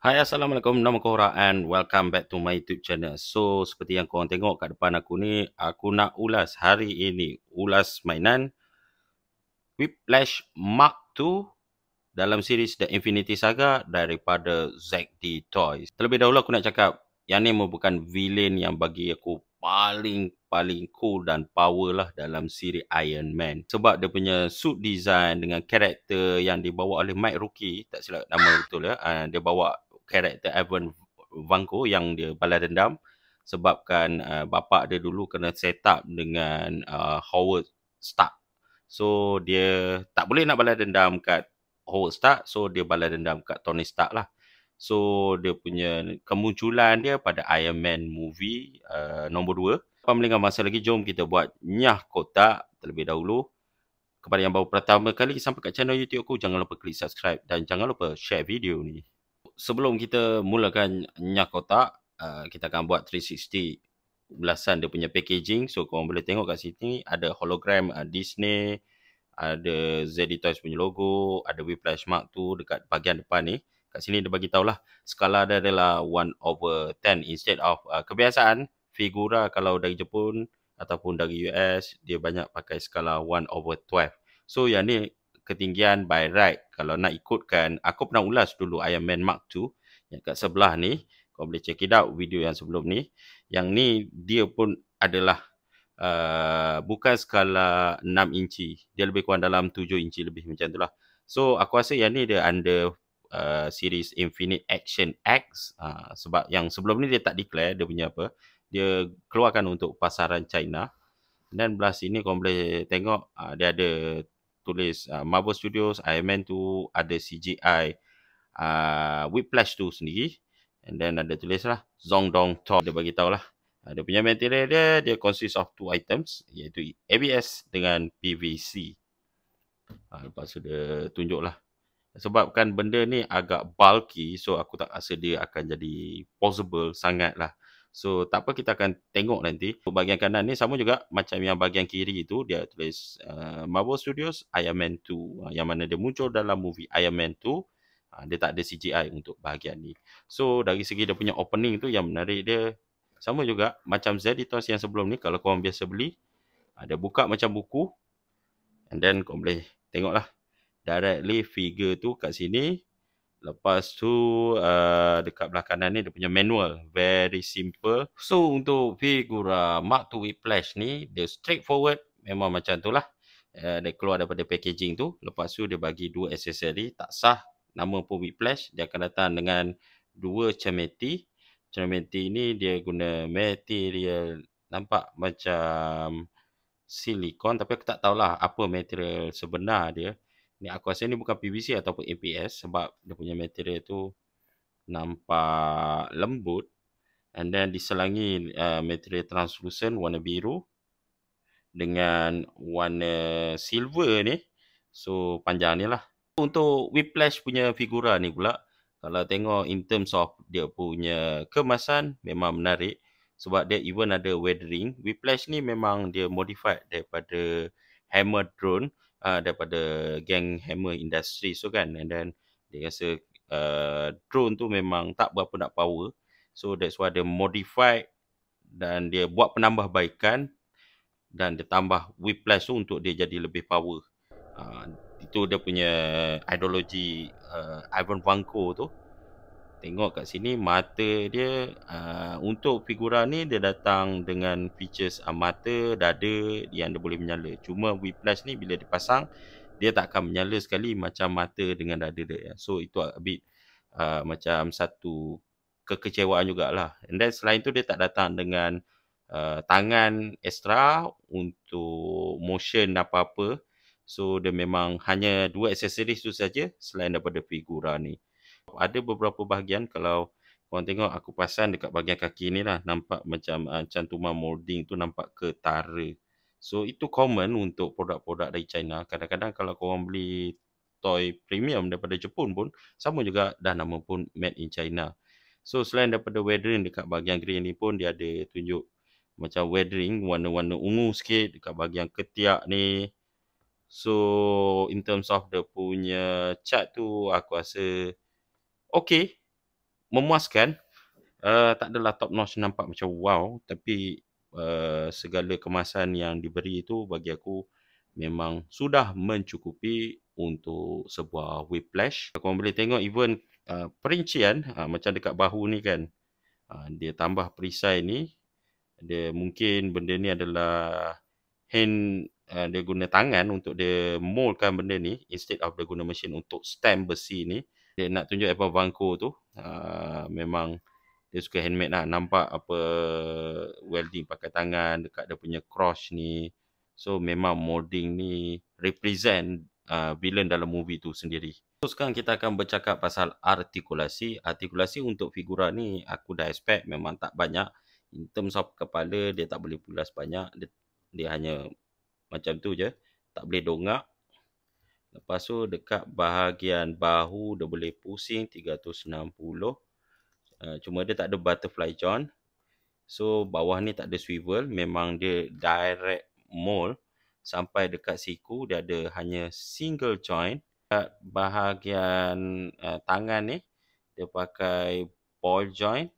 Hai Assalamualaikum, nama korang and welcome back to my YouTube channel. So, seperti yang korang tengok kat depan aku ni, aku nak ulas hari ini. Ulas mainan Whiplash Mark II dalam series The Infinity Saga daripada ZD Toys. Terlebih dahulu aku nak cakap, yang ni merupakan villain yang bagi aku paling paling cool dan power lah dalam siri Iron Man. Sebab dia punya suit design dengan karakter yang dibawa oleh Mike Ruki tak silap nama betul ya. Uh, dia bawa karakter Evan Vanko yang dia balas dendam sebabkan uh, bapak dia dulu kena set up dengan uh, Howard Stark. So dia tak boleh nak balas dendam kat Howard Stark, so dia balas dendam kat Tony Stark lah. So dia punya kemunculan dia pada Iron Man movie uh, nombor 2. Apa melengah masa lagi jom kita buat nyah kotak terlebih dahulu. Kepada yang baru pertama kali sampai kat channel YouTube aku jangan lupa klik subscribe dan jangan lupa share video ni. Sebelum kita mulakan nyah kotak, uh, kita akan buat 360 belasan. dia punya packaging. So korang boleh tengok kat sini ada hologram uh, Disney, ada ZD Toys punya logo, ada Whiplash Mark tu dekat bahagian depan ni kat sini dia bagi tahulah skala dia adalah 1 over 10 instead of uh, kebiasaan figura kalau dari Jepun ataupun dari US dia banyak pakai skala 1 over 12. So yang ni ketinggian by right kalau nak ikutkan aku pernah ulas dulu Iron Man Mark 2 yang kat sebelah ni kau boleh check it out video yang sebelum ni yang ni dia pun adalah uh, bukan skala 6 inci dia lebih kurang dalam 7 inci lebih macam tu lah. So aku rasa yang ni dia under Uh, series Infinite Action X uh, sebab yang sebelum ni dia tak declare dia punya apa dia keluarkan untuk pasaran China dan belas ini kau boleh tengok uh, dia ada tulis uh, Marvel Studios Iron Man 2 ada CGI uh, Whiplash tu sendiri and then ada tulis lah Zong Dong Top dia bagi tahu lah. dia punya material dia dia consists of two items iaitu ABS dengan PVC uh, lepas tu dia tunjuk lah sebab kan benda ni agak bulky so aku tak rasa dia akan jadi possible sangat lah so tak apa kita akan tengok nanti bahagian kanan ni sama juga macam yang bahagian kiri tu dia tulis uh, Marvel Studios Iron Man 2 uh, ah, yang mana dia muncul dalam movie Iron Man 2 uh, ah, dia tak ada CGI untuk bahagian ni so dari segi dia punya opening tu yang menarik dia sama juga macam Zeditos yang sebelum ni kalau korang biasa beli ada ah, uh, buka macam buku and then korang boleh tengok lah directly figure tu kat sini. Lepas tu uh, dekat belah kanan ni dia punya manual. Very simple. So untuk figura Mark II Whiplash ni dia straightforward. Memang macam tu lah. Uh, dia keluar daripada packaging tu. Lepas tu dia bagi dua accessory. Tak sah. Nama pun Whiplash. Dia akan datang dengan dua cermeti. Cermeti ni dia guna material nampak macam silikon tapi aku tak tahulah apa material sebenar dia ni aku rasa ni bukan PVC ataupun APS sebab dia punya material tu nampak lembut and then diselangi uh, material translucent warna biru dengan warna silver ni so panjang ni lah untuk whiplash punya figura ni pula kalau tengok in terms of dia punya kemasan memang menarik sebab dia even ada weathering whiplash ni memang dia modified daripada hammer drone uh, daripada geng Hammer Industry so kan and then dia rasa uh, drone tu memang tak berapa nak power so that's why dia modified dan dia buat penambahbaikan dan dia tambah whiplash tu untuk dia jadi lebih power uh, itu dia punya ideologi uh, Ivan Vanko tu tengok kat sini mata dia uh, untuk figura ni dia datang dengan features uh, mata, dada yang dia boleh menyala. Cuma Whiplash ni bila dipasang dia tak akan menyala sekali macam mata dengan dada dia. Ya. So itu a bit uh, macam satu kekecewaan jugalah. And then selain tu dia tak datang dengan uh, tangan extra untuk motion apa-apa. So dia memang hanya dua accessories tu saja selain daripada figura ni. Ada beberapa bahagian kalau korang tengok aku pasang dekat bahagian kaki ni lah. Nampak macam uh, ah, cantuman molding tu nampak ketara. So itu common untuk produk-produk dari China. Kadang-kadang kalau korang beli toy premium daripada Jepun pun sama juga dah nama pun made in China. So selain daripada weathering dekat bahagian green ni pun dia ada tunjuk macam weathering warna-warna ungu sikit dekat bahagian ketiak ni. So in terms of dia punya chart tu aku rasa okey memuaskan uh, tak adalah top notch nampak macam wow tapi uh, segala kemasan yang diberi itu bagi aku memang sudah mencukupi untuk sebuah whiplash kau boleh tengok even uh, perincian uh, macam dekat bahu ni kan uh, dia tambah perisai ni dia mungkin benda ni adalah hand uh, dia guna tangan untuk dia moldkan benda ni instead of dia guna mesin untuk stamp besi ni dia nak tunjuk apa bangku tu uh, memang dia suka handmade lah nampak apa welding pakai tangan dekat dia punya cross ni so memang molding ni represent uh, villain dalam movie tu sendiri so sekarang kita akan bercakap pasal artikulasi artikulasi untuk figura ni aku dah expect memang tak banyak in terms of kepala dia tak boleh pulas banyak dia, dia hanya macam tu je tak boleh dongak Lepas tu dekat bahagian bahu dia boleh pusing 360. Uh, eh, cuma dia tak ada butterfly john. So bawah ni tak ada swivel. Memang dia direct mold. Sampai dekat siku dia ada hanya single joint. Dekat bahagian uh, tangan ni dia pakai ball joint.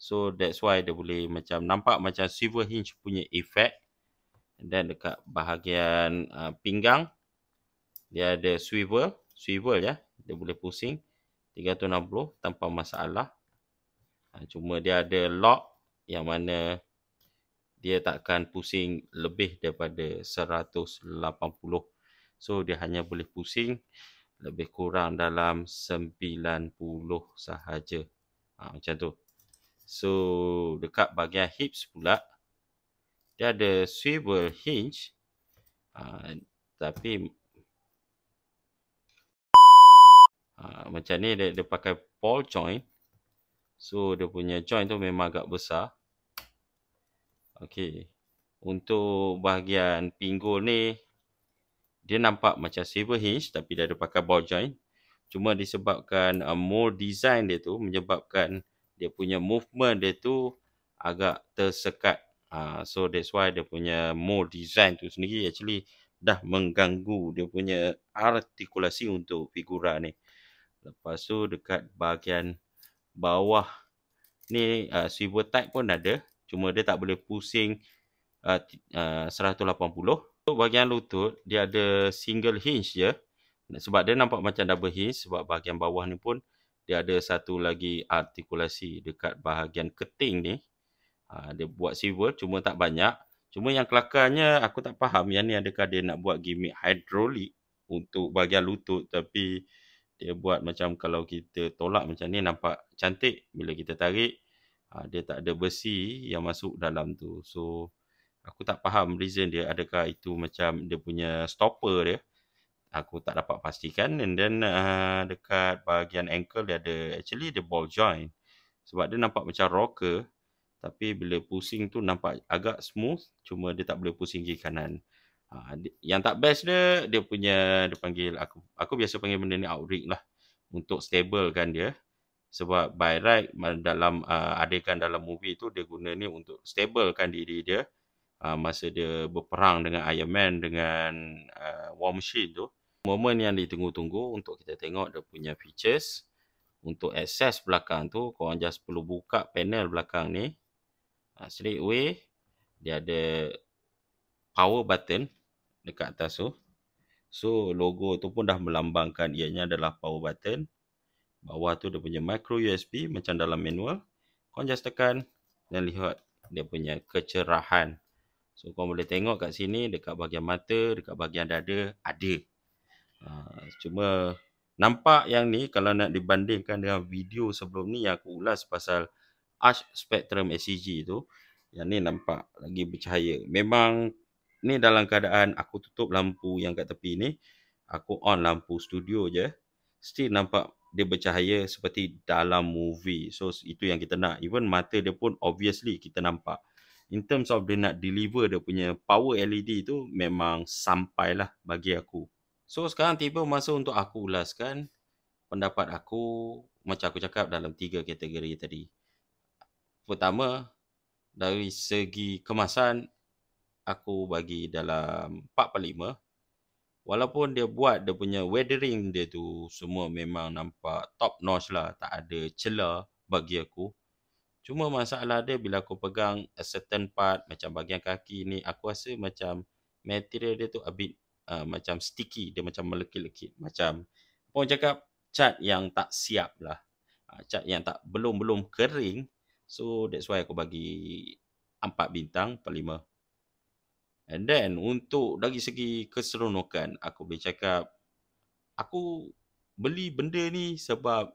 So that's why dia boleh macam nampak macam swivel hinge punya effect. Dan dekat bahagian uh, pinggang. Dia ada swivel. Swivel ya. Dia boleh pusing. 360 tanpa masalah. Ha, cuma dia ada lock yang mana dia takkan pusing lebih daripada 180. So dia hanya boleh pusing lebih kurang dalam 90 sahaja. Ha, macam tu. So dekat bahagian hips pula. Dia ada swivel hinge. Ha, tapi Ha, macam ni dia, dia pakai ball joint. So dia punya joint tu memang agak besar. Okey. Untuk bahagian pinggul ni dia nampak macam silver hinge tapi dia ada pakai ball joint. Cuma disebabkan uh, mold design dia tu menyebabkan dia punya movement dia tu agak tersekat. Uh, so that's why dia punya mold design tu sendiri actually dah mengganggu dia punya artikulasi untuk figura ni. Lepas tu dekat bahagian bawah ni uh, swivel type pun ada. Cuma dia tak boleh pusing uh, uh, 180. Untuk bahagian lutut dia ada single hinge je. Sebab dia nampak macam double hinge sebab bahagian bawah ni pun dia ada satu lagi artikulasi dekat bahagian keting ni. Ha, dia buat swivel cuma tak banyak. Cuma yang kelakarnya aku tak faham yang ni adakah dia nak buat gimmick hidrolik untuk bahagian lutut tapi dia buat macam kalau kita tolak macam ni nampak cantik bila kita tarik ah, dia tak ada besi yang masuk dalam tu so aku tak faham reason dia adakah itu macam dia punya stopper dia aku tak dapat pastikan and then uh, dekat bahagian ankle dia ada actually dia ball joint sebab dia nampak macam rocker tapi bila pusing tu nampak agak smooth cuma dia tak boleh pusing ke kanan Ha, yang tak best dia dia punya dia panggil aku aku biasa panggil benda ni outrig lah untuk stable kan dia sebab by right dalam uh, ha, adegan dalam movie tu dia guna ni untuk stabilkan diri dia uh, masa dia berperang dengan Iron Man dengan uh, War Machine tu moment yang ditunggu-tunggu untuk kita tengok dia punya features untuk access belakang tu korang just perlu buka panel belakang ni uh, straight away dia ada power button dekat atas tu. So logo tu pun dah melambangkan ianya adalah power button. Bawah tu dia punya micro USB macam dalam manual. Kau just tekan dan lihat dia punya kecerahan. So kau boleh tengok kat sini dekat bahagian mata, dekat bahagian dada ada. Uh, cuma nampak yang ni kalau nak dibandingkan dengan video sebelum ni yang aku ulas pasal Arch Spectrum SCG tu. Yang ni nampak lagi bercahaya. Memang ni dalam keadaan aku tutup lampu yang kat tepi ni. Aku on lampu studio je. Still nampak dia bercahaya seperti dalam movie. So itu yang kita nak. Even mata dia pun obviously kita nampak. In terms of dia nak deliver dia punya power LED tu memang sampai lah bagi aku. So sekarang tiba masa untuk aku ulaskan pendapat aku macam aku cakap dalam tiga kategori tadi. Pertama, dari segi kemasan aku bagi dalam 4 per 5. Walaupun dia buat dia punya weathering dia tu semua memang nampak top notch lah. Tak ada celah bagi aku. Cuma masalah dia bila aku pegang a certain part macam bagian kaki ni aku rasa macam material dia tu a bit uh, macam sticky. Dia macam melekit-lekit. Macam pun cakap cat yang tak siap lah. Ah, cat yang tak belum-belum kering. So that's why aku bagi 4 bintang per 5. And then untuk dari segi keseronokan aku boleh cakap aku beli benda ni sebab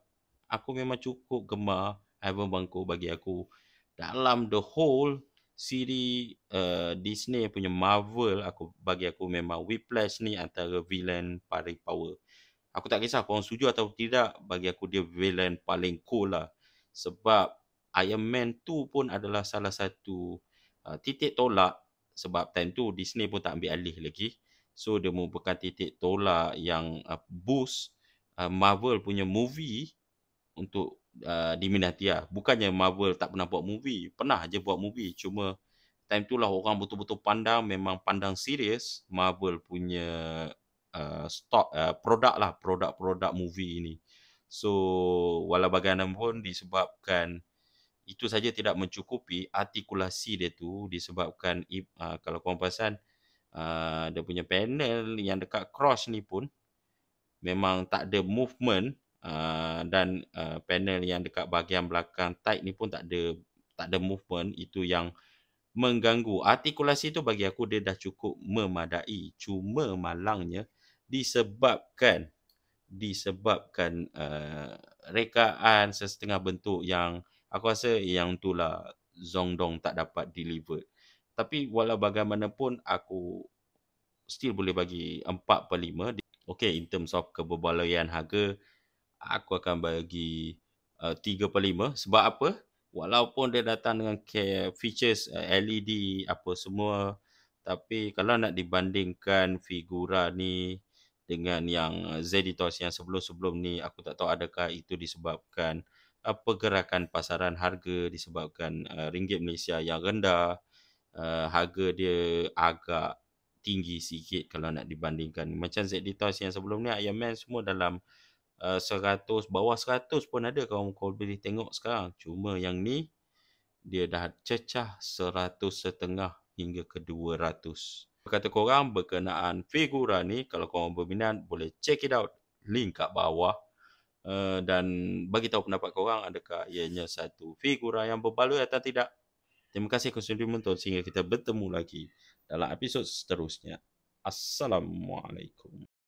aku memang cukup gemar Ivan Banko bagi aku dalam the whole siri uh, Disney punya Marvel aku bagi aku memang Whiplash ni antara villain paling power. Aku tak kisah kau setuju atau tidak bagi aku dia villain paling cool lah sebab Iron Man 2 pun adalah salah satu uh, titik tolak sebab time tu Disney pun tak ambil alih lagi. So dia merupakan titik tolak yang uh, boost uh, Marvel punya movie untuk uh, diminati lah. Bukannya Marvel tak pernah buat movie. Pernah je buat movie. Cuma time tu lah orang betul-betul pandang memang pandang serius Marvel punya uh, stock uh, produk lah. Produk-produk movie ini. So walau bagaimanapun disebabkan itu saja tidak mencukupi artikulasi dia tu disebabkan uh, kalau kau perasan uh, dia punya panel yang dekat cross ni pun memang tak ada movement uh, dan uh, panel yang dekat bahagian belakang tight ni pun tak ada tak ada movement itu yang mengganggu artikulasi tu bagi aku dia dah cukup memadai cuma malangnya disebabkan disebabkan uh, rekaan sesetengah bentuk yang aku rasa yang lah, zong dong tak dapat deliver. Tapi walau bagaimanapun aku still boleh bagi 4 per 5. Okay, in terms of keberbaloian harga, aku akan bagi uh, 3 per 5. Sebab apa? Walaupun dia datang dengan features uh, LED apa semua, tapi kalau nak dibandingkan figura ni dengan yang uh, Zeditos yang sebelum-sebelum ni, aku tak tahu adakah itu disebabkan uh, pergerakan pasaran harga disebabkan uh, ringgit Malaysia yang rendah. Uh, harga dia agak tinggi sikit kalau nak dibandingkan. Macam Zeditas yang sebelum ni, Iron Man semua dalam uh, eh, 100, bawah 100 pun ada kalau kau boleh tengok sekarang. Cuma yang ni, dia dah cecah 100 setengah hingga ke 200 kata korang berkenaan figura ni kalau korang berminat boleh check it out link kat bawah Eh, dan bagi tahu pendapat kau, korang adakah ianya satu figura lah yang berbaloi atau tidak. Terima kasih kerana sudi menonton sehingga kita bertemu lagi dalam episod seterusnya. Assalamualaikum.